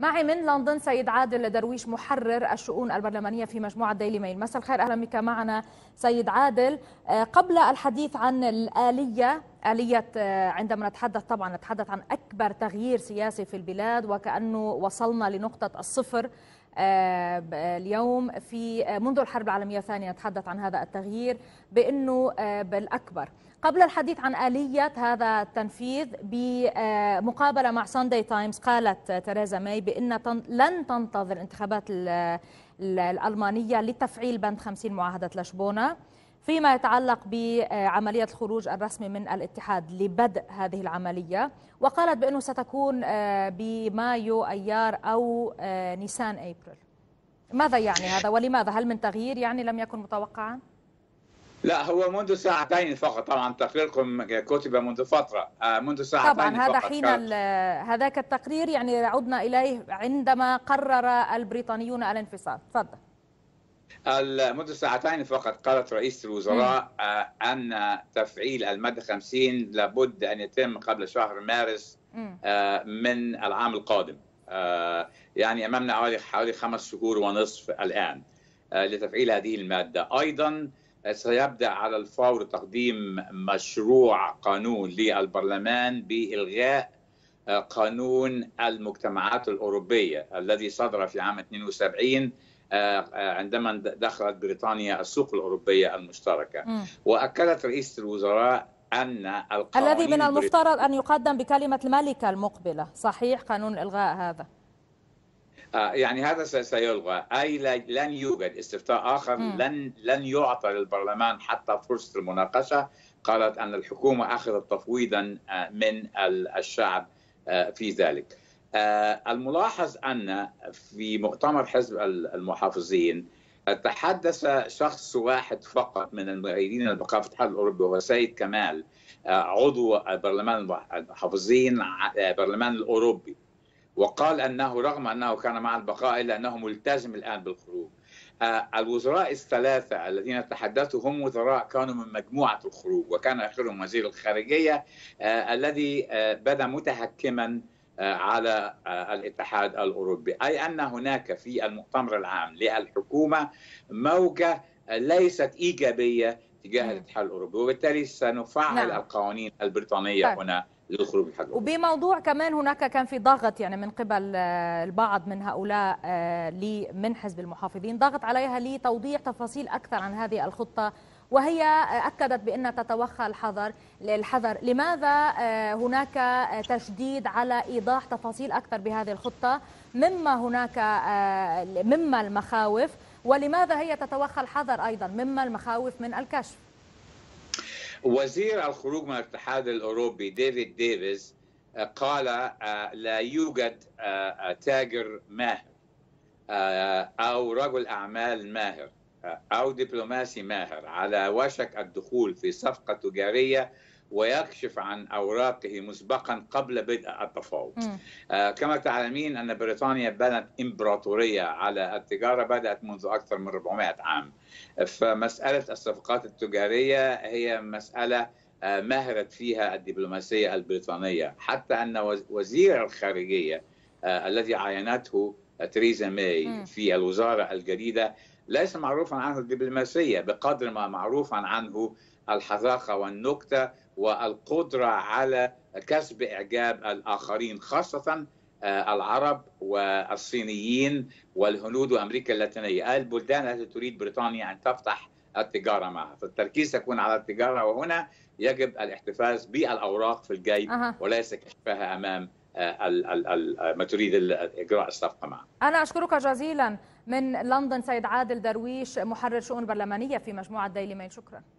معي من لندن سيد عادل درويش محرر الشؤون البرلمانية في مجموعة ديلي ميل مساء الخير أهلا بك معنا سيد عادل آه، قبل الحديث عن الآلية آلية آه، عندما نتحدث طبعا نتحدث عن أكبر تغيير سياسي في البلاد وكأنه وصلنا لنقطة الصفر آه، آه، اليوم في آه، منذ الحرب العالمية الثانية نتحدث عن هذا التغيير بأنه بالأكبر قبل الحديث عن آلية هذا التنفيذ بمقابلة مع ساندي تايمز قالت تريزا ماي بأن لن تنتظر الانتخابات الألمانية لتفعيل بند 50 معاهدة لشبونة فيما يتعلق بعملية الخروج الرسمي من الاتحاد لبدء هذه العملية وقالت بأنه ستكون آه، بمايو أيار أو آه، نيسان أبريل ماذا يعني هذا ولماذا هل من تغيير يعني لم يكن متوقعا؟ لا هو منذ ساعتين فقط طبعا تقريركم كتب منذ فتره آه، منذ ساعتين طبعا هذا فقط. حين هذاك التقرير يعني عدنا اليه عندما قرر البريطانيون الانفصال تفضل منذ ساعتين فقط قالت رئيسة الوزراء آه، أن تفعيل المادة 50 لابد أن يتم قبل شهر مارس آه، من العام القادم آه، يعني أمامنا حوالي حوالي خمس شهور ونصف الآن لتفعيل هذه المادة أيضا سيبدأ على الفور تقديم مشروع قانون للبرلمان بإلغاء قانون المجتمعات الأوروبية الذي صدر في عام 72 آه، آه، عندما دخلت بريطانيا السوق الأوروبية المشتركة وأكدت رئيسة الوزراء أن الذي من المفترض أن يقدم بكلمة الملكة المقبلة صحيح قانون الإلغاء هذا آه، يعني هذا سيلغى اي لن يوجد استفتاء اخر لن لن يعطى للبرلمان حتى فرصه المناقشه قالت ان الحكومه اخذت تفويضا من الشعب في ذلك آه، الملاحظ أن في مؤتمر حزب المحافظين آه، تحدث شخص واحد فقط من المؤيدين البقاء في الاتحاد الاوروبي وهو سيد كمال آه، عضو برلمان المحافظين برلمان الاوروبي وقال انه رغم انه كان مع البقاء الا انه ملتزم الان بالخروج. الوزراء الثلاثه الذين تحدثوا هم وزراء كانوا من مجموعه الخروج وكان اخرهم وزير الخارجيه الذي بدا متهكما آه، على آه، الاتحاد الاوروبي، اي ان هناك في المؤتمر العام للحكومه موجه ليست ايجابيه تجاه الاتحاد الاوروبي، وبالتالي سنفعل نعم. القوانين البريطانيه طيب. هنا للخروج الحكومي. وبموضوع كمان هناك كان في ضغط يعني من قبل آه، البعض من هؤلاء من حزب المحافظين ضغط عليها لتوضيح تفاصيل اكثر عن هذه الخطه وهي أكدت بأن تتوخى الحذر الحذر لماذا آه، هناك تشديد على إيضاح تفاصيل أكثر بهذه الخطة مما هناك آه، مما المخاوف ولماذا هي تتوخى الحذر أيضا مما المخاوف من الكشف وزير الخروج من الاتحاد الأوروبي ديفيد ديفيز آه، قال لا يوجد تاجر ماهر أو رجل أعمال ماهر أو دبلوماسي ماهر على وشك الدخول في صفقة تجارية ويكشف عن أوراقه مسبقا قبل بدء التفاوض آه كما تعلمين أن بريطانيا بنت إمبراطورية على التجارة بدأت منذ أكثر من 400 عام فمسألة الصفقات التجارية هي مسألة آه مهرت فيها الدبلوماسية البريطانية حتى أن وزير الخارجية آه الذي عينته آه، تريزا ماي في الوزارة الجديدة ليس معروفا عنه الدبلوماسية بقدر ما معروفا عنه الحذاقة والنكتة والقدرة على كسب إعجاب الآخرين خاصة آه، العرب والصينيين والهنود وأمريكا اللاتينية البلدان التي تريد بريطانيا أن تفتح التجارة معها فالتركيز يكون على التجارة وهنا يجب الاحتفاظ بالأوراق في الجيب وليس كشفها أمام آه، ما تريد إجراء الصفقة معها أنا أشكرك جزيلا من لندن سيد عادل درويش محرر شؤون برلمانية في مجموعة ديلي ميل شكرا